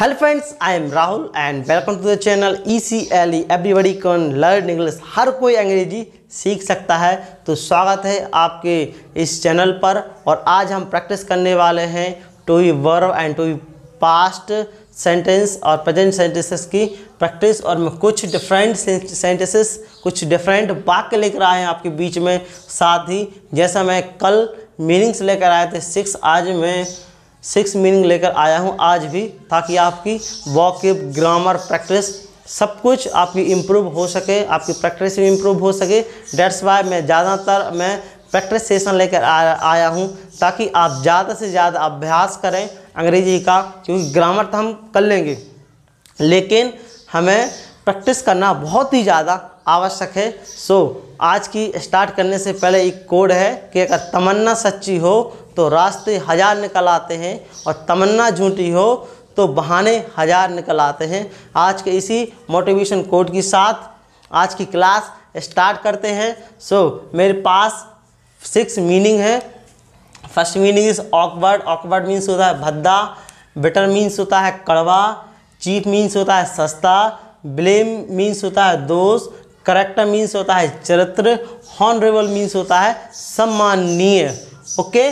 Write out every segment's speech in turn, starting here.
Hello friends I am Rahul and welcome to the channel E C L E everybody can learn English हर कोई अंग्रेजी सीख सकता है तो स्वागत है आपके इस चैनल पर और आज हम प्रैक्टिस करने वाले हैं to be verb and to be past sentence और प्रेजेंट सेंटेंसेस की प्रैक्टिस और मैं कुछ डिफरेंट सेंटेंसेस कुछ डिफरेंट वाक्य लेकर आए हैं आपके बीच में साथ ही जैसा मैं कल मीनिंग्स लेकर आए थे सिक्स आज मैं सिक्स मीनिंग लेकर आया हूँ आज भी ताकि आपकी वॉक ग्रामर प्रैक्टिस सब कुछ आपकी इम्प्रूव हो सके आपकी प्रैक्टिस भी इम्प्रूव हो सके डेट्स वाई मैं ज़्यादातर मैं प्रैक्टिस सेशन लेकर आया हूँ ताकि आप ज़्यादा से ज़्यादा अभ्यास करें अंग्रेजी का क्योंकि ग्रामर तो हम कर लेंगे लेकिन हमें प्रैक्टिस करना बहुत ही ज़्यादा आवश्यक है सो so, आज की स्टार्ट करने से पहले एक कोड है कि अगर तमन्ना सच्ची हो तो रास्ते हज़ार निकल आते हैं और तमन्ना झूठी हो तो बहाने हज़ार निकल आते हैं आज के इसी मोटिवेशन कोड के साथ आज की क्लास स्टार्ट करते हैं सो so, मेरे पास सिक्स मीनिंग है first meaning is awkward awkward means होता है भद्दा बिटर मीन्स होता है कड़वा चीप मीन्स होता है सस्ता ब्लेम मीन्स होता है दोष करेक्ट मीन्स होता है चरित्र हॉनरेबल मीन्स होता है सम्माननीय ओके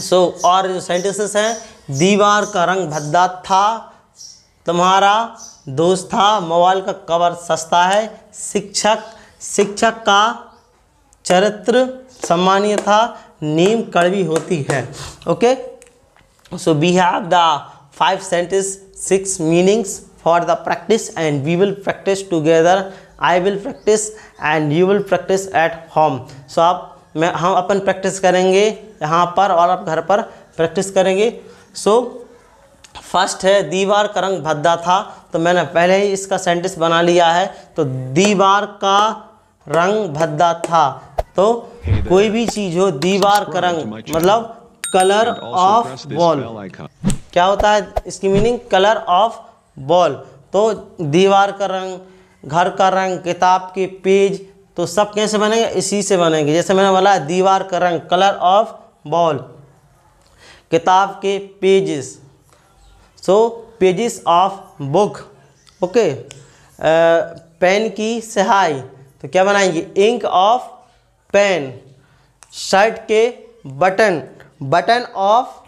सो और जो सेंटेंसेस हैं दीवार का रंग भद्दा था तुम्हारा दोस्त था मोबाइल का कवर सस्ता है शिक्षक शिक्षक का चरित्र सम्मानीय था नीम कड़वी होती है okay so we have the five sentence six meanings for the practice and we will practice together I will practice and you will practice at home so आप मैं हम अपन प्रैक्टिस करेंगे यहाँ पर और आप घर पर प्रैक्टिस करेंगे सो so, फर्स्ट है दीवार का रंग भद्दा था तो मैंने पहले ही इसका सेंटेंस बना लिया है तो दीवार का रंग भद्दा था तो कोई भी चीज़ हो दीवार का रंग मतलब कलर ऑफ वॉल क्या होता है इसकी मीनिंग कलर ऑफ बॉल तो दीवार का रंग घर का रंग किताब के पेज तो सब कैसे बनेंगे इसी से बनेंगे जैसे मैंने बोला दीवार का रंग कलर ऑफ बॉल किताब के pages so pages of book okay pen की सहाई तो क्या बनाएंगे इंक ऑफ पेन शर्ट के button button of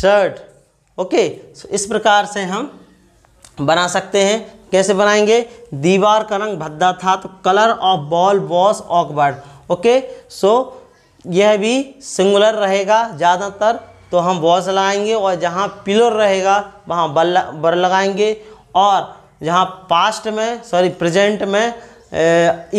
shirt okay so इस प्रकार से हम बना सकते हैं कैसे बनाएंगे दीवार का रंग भद्दा था तो colour of ball was awkward okay so यह भी सिंगुलर रहेगा ज़्यादातर तो हम वॉस लगाएंगे और जहाँ पिलर रहेगा वहाँ बल बर लगाएंगे और जहाँ पास्ट में सॉरी प्रेजेंट में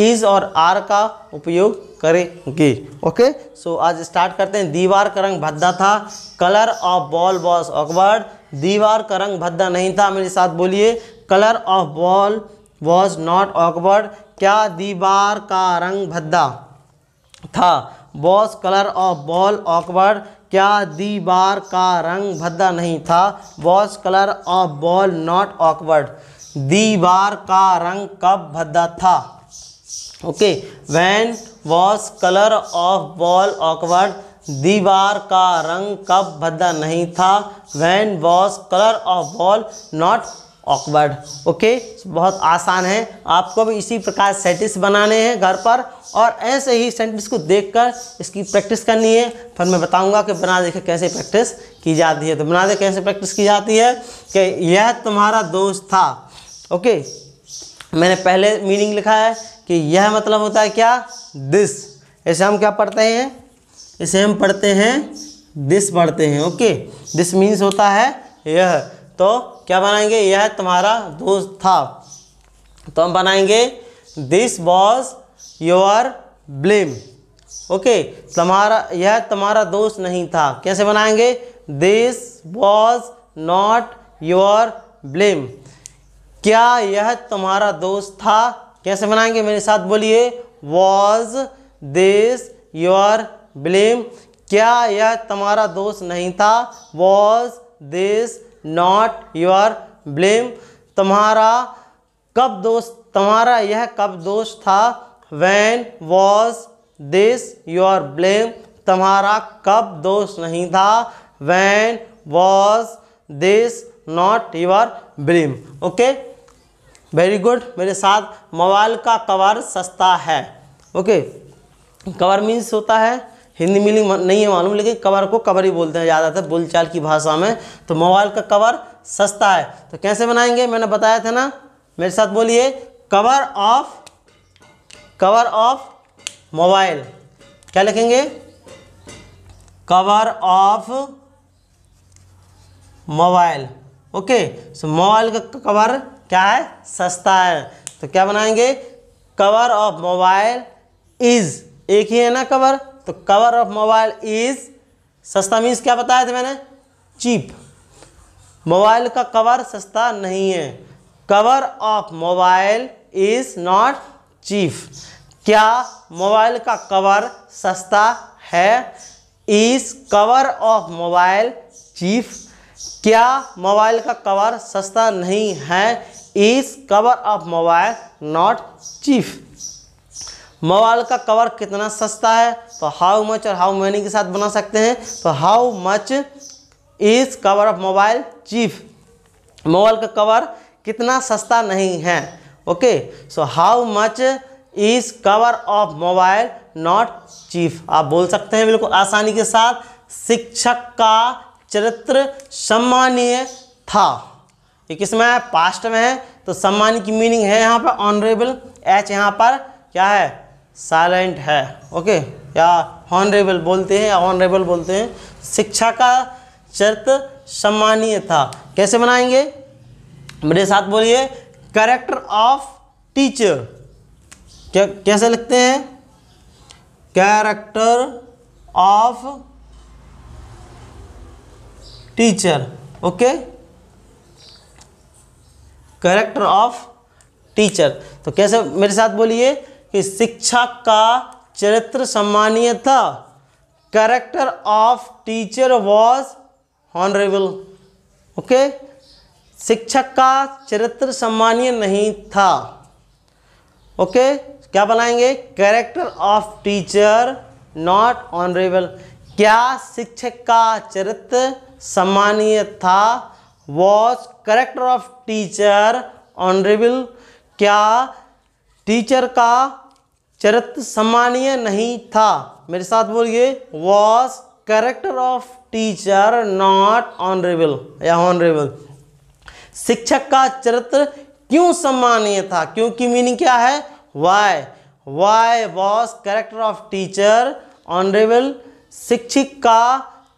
इज़ और आर का उपयोग करेंगे ओके सो आज स्टार्ट करते हैं दीवार का रंग भद्दा था colour of ball was awkward दीवार का रंग भद्दा नहीं था मेरे साथ बोलिए colour of wall was not awkward क्या दीवार का रंग भद्दा था was colour of ball awkward क्या दीवार का रंग भद्दा नहीं था was colour of ball not awkward दीवार का रंग कब भद्दा था okay when was colour of ball awkward दीवार का रंग कब भद्दा नहीं था when was colour of wall not awkward okay बहुत आसान है आपको भी इसी प्रकार सेंटेंस बनाने हैं घर पर और ऐसे ही सेंटेंस को देखकर इसकी प्रैक्टिस करनी है फिर मैं बताऊंगा कि बना देखे कैसे प्रैक्टिस की जाती है तो बना दे कैसे प्रैक्टिस की जाती है कि यह तुम्हारा दोस्त था ओके मैंने पहले मीनिंग लिखा है कि यह मतलब होता है क्या दिस ऐसे हम क्या पढ़ते हैं इसे हम पढ़ते हैं दिस पढ़ते हैं ओके दिस मीन्स होता है यह तो क्या बनाएंगे यह तुम्हारा दोस्त था तो हम बनाएंगे this was your blame okay तुम्हारा यह तुम्हारा दोस्त नहीं था कैसे बनाएंगे this was not your blame क्या यह तुम्हारा दोस्त था कैसे बनाएंगे मेरे साथ बोलिए वॉज दिस योर ब्लेम क्या यह तुम्हारा दोष नहीं था was this not your blame तुम्हारा कब दोष तुम्हारा यह कब दोष था when was this your blame तुम्हारा कब दोष नहीं था when was this not your blame okay very good मेरे साथ मोबाइल का कवर सस्ता है ओके कवर मीन्स होता है हिंदी मीनिंग नहीं है मालूम लेकिन कवर को कवर ही बोलते हैं ज़्यादातर बोलचाल की भाषा में तो मोबाइल का कवर सस्ता है तो कैसे बनाएंगे मैंने बताया था ना मेरे साथ बोलिए cover of cover of mobile क्या लिखेंगे cover of mobile okay so mobile का कवर क्या है सस्ता है तो क्या बनाएंगे कवर ऑफ मोबाइल इज़ एक ही है ना कवर तो कवर ऑफ मोबाइल इज सस्ता मीन्स क्या बताया था मैंने चीप मोबाइल का कवर सस्ता नहीं है cover of mobile is not cheap क्या मोबाइल का कवर सस्ता है is cover of mobile cheap क्या मोबाइल का कवर सस्ता नहीं है is cover of mobile not cheap mobile का कवर कितना सस्ता है तो हाउ मच और हाउ मैनी के साथ बना सकते हैं तो how much is cover of mobile cheap mobile का कवर कितना सस्ता नहीं है okay so how much is cover of mobile not cheap आप बोल सकते हैं बिल्कुल आसानी के साथ शिक्षक का चरित्र सम्मानीय था ये किसमें है पास्ट में है तो सम्मान की मीनिंग है यहाँ पर ऑनरेबल एच यहाँ पर क्या है साइलेंट है ओके या हॉनरेबल बोलते हैं या हॉनरेबल बोलते हैं शिक्षा का चरित्र सम्मानीय था कैसे बनाएंगे मेरे साथ बोलिए करेक्टर ऑफ टीचर क्या कैसे लिखते हैं character of teacher okay character of teacher तो कैसे मेरे साथ बोलिए कि शिक्षा का चरित्र सम्मानीय था character of teacher was honourable okay शिक्षक का चरित्र सम्मानीय नहीं था ओके okay? क्या बनाएंगे character of teacher not honourable क्या शिक्षक का चरित्र सम्मानीय था was character of teacher honourable क्या टीचर का चरित्र सम्मानीय नहीं था मेरे साथ बोलिए was character of teacher not honourable या ऑनरेबल शिक्षक का चरित्र क्यों सम्मानीय था क्योंकि मीनिंग क्या है why why was character of teacher honourable शिक्षक का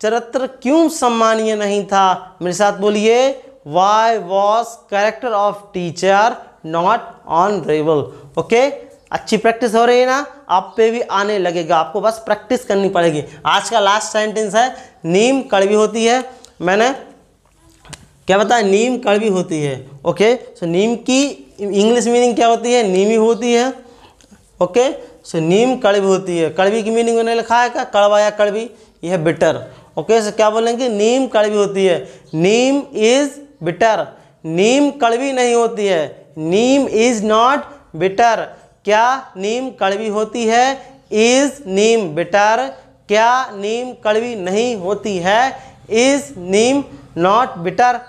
चरित्र क्यों सम्मानीय नहीं था मेरे साथ बोलिए why was character of teacher not honourable okay अच्छी प्रैक्टिस हो रही है ना आप पे भी आने लगेगा आपको बस प्रैक्टिस करनी पड़ेगी आज का लास्ट सेंटेंस है नीम कड़वी होती है मैंने क्या बताया नीम कड़वी होती है ओके सो नीम की इंग्लिश मीनिंग क्या होती है नीमी होती है ओके सो नीम कड़वी होती है कड़वी की मीनिंग मैंने लिखा है क्या कड़वा या कड़वी यह बिटर ओके सो क्या बोलेंगे नीम कड़वी होती है नीम इज़ बिटर नीम कड़वी नहीं होती है नीम इज़ नॉट बिटर क्या नीम कड़वी होती है इज नीम बिटर क्या नीम कड़वी नहीं होती है is neem not bitter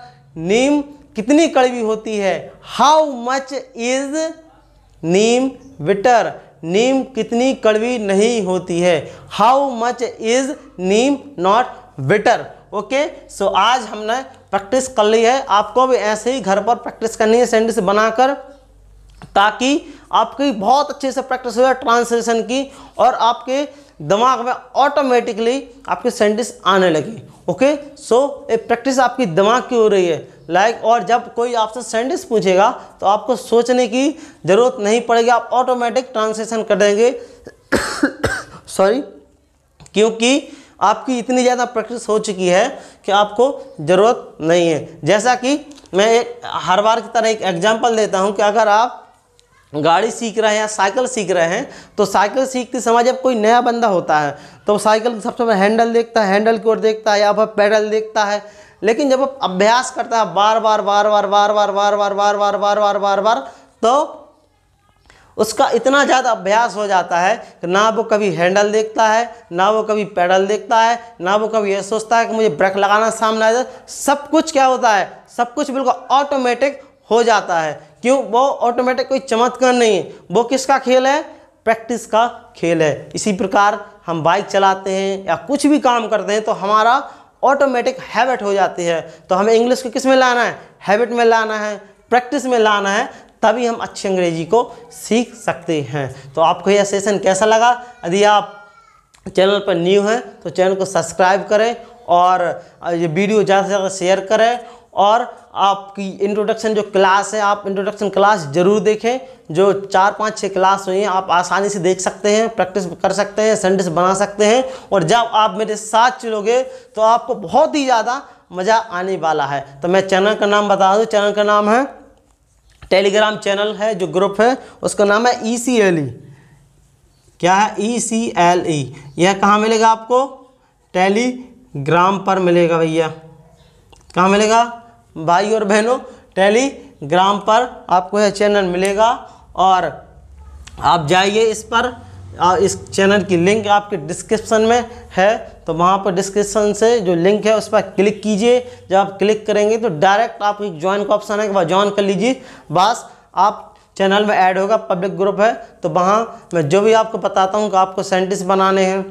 neem कितनी कड़वी होती है how much is neem bitter neem कितनी कड़वी नहीं होती है how much is neem not bitter okay so आज हमने प्रैक्टिस कर ली है आपको भी ऐसे ही घर पर प्रैक्टिस करनी है सेंडिस बनाकर ताकि आपकी बहुत अच्छे से प्रैक्टिस हो जाए ट्रांसलेशन की और आपके दिमाग में ऑटोमेटिकली आपकी सेंटेंस आने लगी ओके सो ये प्रैक्टिस आपकी दिमाग की हो रही है लाइक like, और जब कोई आपसे सेंटेंस पूछेगा तो आपको सोचने की ज़रूरत नहीं पड़ेगी आप ऑटोमेटिक ट्रांसलेशन कर देंगे सॉरी क्योंकि आपकी इतनी ज़्यादा प्रैक्टिस हो चुकी है कि आपको ज़रूरत नहीं है जैसा कि मैं एक हर बार की तरह एक एग्जांपल देता हूँ कि अगर आप गाड़ी सीख रहे हैं या साइकिल सीख रहे हैं तो साइकिल सीखते समय जब कोई नया बंदा होता है तो साइकिल सबसे पहले हैंडल देखता है हैंडल की ओर देखता है या फिर पैडल देखता है लेकिन जब अभ्यास करता है बार बार बार बार बार बार बार बार बार बार बार बार बार बार तो उसका इतना ज़्यादा अभ्यास हो जाता है कि ना वो कभी हैंडल देखता है ना वो कभी पैडल देखता है ना वो कभी ये सोचता है कि मुझे ब्रेक लगाना सामने आ जाए सब कुछ क्या होता है सब कुछ बिल्कुल ऑटोमेटिक हो जाता है क्यों वो ऑटोमेटिक कोई चमत्कार नहीं है वो किसका खेल है प्रैक्टिस का खेल है इसी प्रकार हम बाइक चलाते हैं या कुछ भी काम करते हैं तो हमारा ऑटोमेटिक हैबिट हो जाती है तो हमें इंग्लिश को किस में लाना है हैबिट में लाना है प्रैक्टिस में लाना है तभी हम अच्छी अंग्रेजी को सीख सकते हैं तो आपको यह सेशन कैसा लगा यदि आप चैनल पर न्यू हैं तो चैनल को सब्सक्राइब करें और ये वीडियो ज़्यादा से ज़्यादा शेयर करें और आपकी इंट्रोडक्शन जो क्लास है आप इंट्रोडक्शन क्लास जरूर देखें जो चार पाँच छः क्लास हुई हैं आप आसानी से देख सकते हैं प्रैक्टिस कर सकते हैं सेंटेंस बना सकते हैं और जब आप मेरे साथ चलोगे तो आपको बहुत ही ज़्यादा मज़ा आने वाला है तो मैं चैनल का नाम बता दूँ चैनल का नाम है टेलीग्राम चैनल है जो ग्रुप है उसका नाम है ई सी एल ई क्या है ई सी एल ई यह कहाँ मिलेगा आपको टेलीग्राम पर मिलेगा भैया कहाँ मिलेगा भाई और बहनों टेलीग्राम पर आपको यह चैनल मिलेगा और आप जाइए इस पर इस चैनल की लिंक आपके डिस्क्रिप्शन में है तो वहाँ पर डिस्क्रिप्शन से जो लिंक है उस पर क्लिक कीजिए जब आप क्लिक करेंगे तो डायरेक्ट आप एक ज्वाइन का ऑप्शन है वह ज्वाइन कर लीजिए बस आप चैनल में ऐड होगा पब्लिक ग्रुप है तो वहाँ मैं जो भी आपको बताता हूँ कि आपको साइंटिस्ट बनाने हैं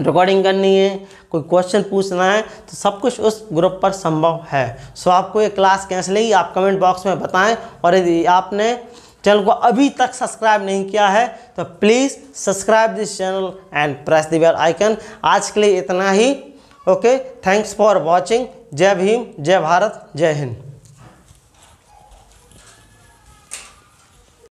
रिकॉर्डिंग करनी है कोई क्वेश्चन पूछना है तो सब कुछ उस ग्रुप पर संभव है सो आपको ये क्लास कैसे लगी आप कमेंट बॉक्स में बताएं और यदि आपने चैनल को अभी तक सब्सक्राइब नहीं किया है तो please subscribe this channel and press the bell icon आज के लिए इतना ही ओके थैंक्स फॉर वॉचिंग जय भीम जय भारत जय हिंद